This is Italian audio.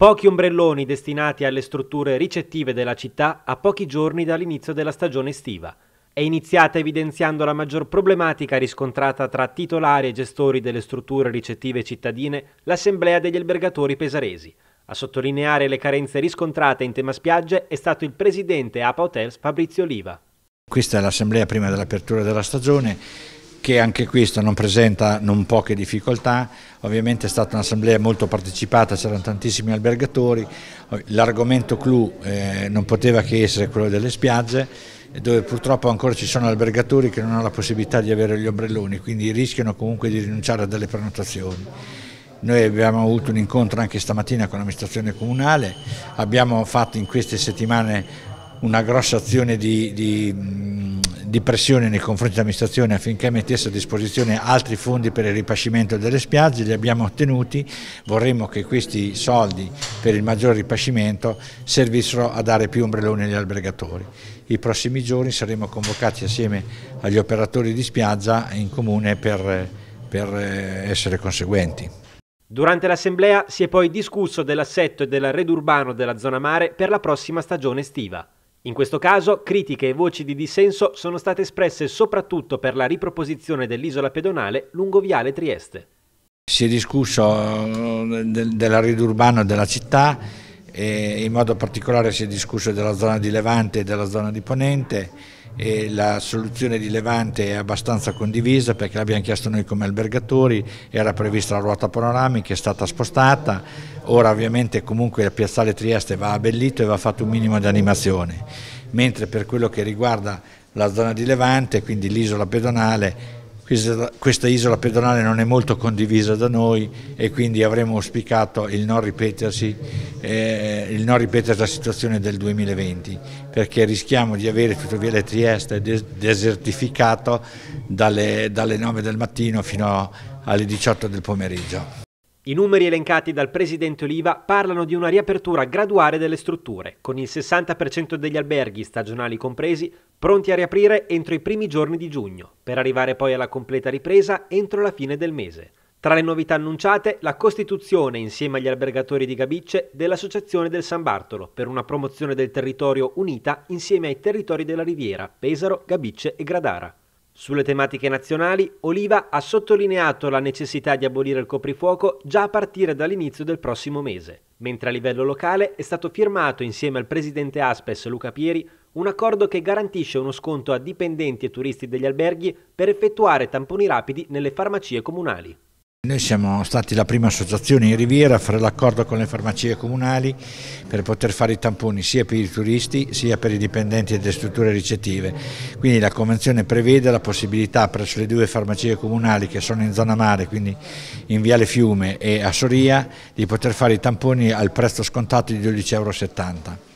Pochi ombrelloni destinati alle strutture ricettive della città a pochi giorni dall'inizio della stagione estiva. È iniziata evidenziando la maggior problematica riscontrata tra titolari e gestori delle strutture ricettive cittadine l'Assemblea degli albergatori pesaresi. A sottolineare le carenze riscontrate in tema spiagge è stato il presidente APA Hotels Fabrizio Oliva. Questa è l'assemblea prima dell'apertura della stagione che anche questo non presenta non poche difficoltà, ovviamente è stata un'assemblea molto partecipata, c'erano tantissimi albergatori, l'argomento clou eh, non poteva che essere quello delle spiagge, dove purtroppo ancora ci sono albergatori che non hanno la possibilità di avere gli ombrelloni, quindi rischiano comunque di rinunciare a delle prenotazioni. Noi abbiamo avuto un incontro anche stamattina con l'amministrazione comunale, abbiamo fatto in queste settimane una grossa azione di, di di pressione nei confronti dell'amministrazione affinché mettesse a disposizione altri fondi per il ripascimento delle spiagge, li abbiamo ottenuti, vorremmo che questi soldi per il maggior ripascimento servissero a dare più ombrelloni agli albergatori. I prossimi giorni saremo convocati assieme agli operatori di spiaggia in comune per, per eh, essere conseguenti. Durante l'assemblea si è poi discusso dell'assetto e del redurbano della zona mare per la prossima stagione estiva. In questo caso, critiche e voci di dissenso sono state espresse soprattutto per la riproposizione dell'isola pedonale lungo Viale Trieste. Si è discusso eh, del, della rete della città e in modo particolare si è discusso della zona di Levante e della zona di Ponente e la soluzione di Levante è abbastanza condivisa perché l'abbiamo chiesto noi come albergatori, era prevista la ruota panoramica, è stata spostata, ora ovviamente comunque il piazzale Trieste va abbellito e va fatto un minimo di animazione, mentre per quello che riguarda la zona di Levante, quindi l'isola pedonale, questa, questa isola pedonale non è molto condivisa da noi e quindi avremmo auspicato il non ripetersi, eh, il non ripetersi la situazione del 2020 perché rischiamo di avere tutto Ferroviaria Trieste desertificato dalle, dalle 9 del mattino fino alle 18 del pomeriggio. I numeri elencati dal presidente Oliva parlano di una riapertura graduale delle strutture, con il 60% degli alberghi, stagionali compresi, pronti a riaprire entro i primi giorni di giugno, per arrivare poi alla completa ripresa entro la fine del mese. Tra le novità annunciate, la costituzione, insieme agli albergatori di Gabicce, dell'Associazione del San Bartolo per una promozione del territorio unita insieme ai territori della Riviera, Pesaro, Gabicce e Gradara. Sulle tematiche nazionali, Oliva ha sottolineato la necessità di abolire il coprifuoco già a partire dall'inizio del prossimo mese, mentre a livello locale è stato firmato insieme al presidente Aspes Luca Pieri un accordo che garantisce uno sconto a dipendenti e turisti degli alberghi per effettuare tamponi rapidi nelle farmacie comunali. Noi siamo stati la prima associazione in Riviera a fare l'accordo con le farmacie comunali per poter fare i tamponi sia per i turisti sia per i dipendenti delle strutture ricettive. Quindi la convenzione prevede la possibilità presso le due farmacie comunali che sono in zona mare, quindi in Viale Fiume e a Soria, di poter fare i tamponi al prezzo scontato di 12,70 euro.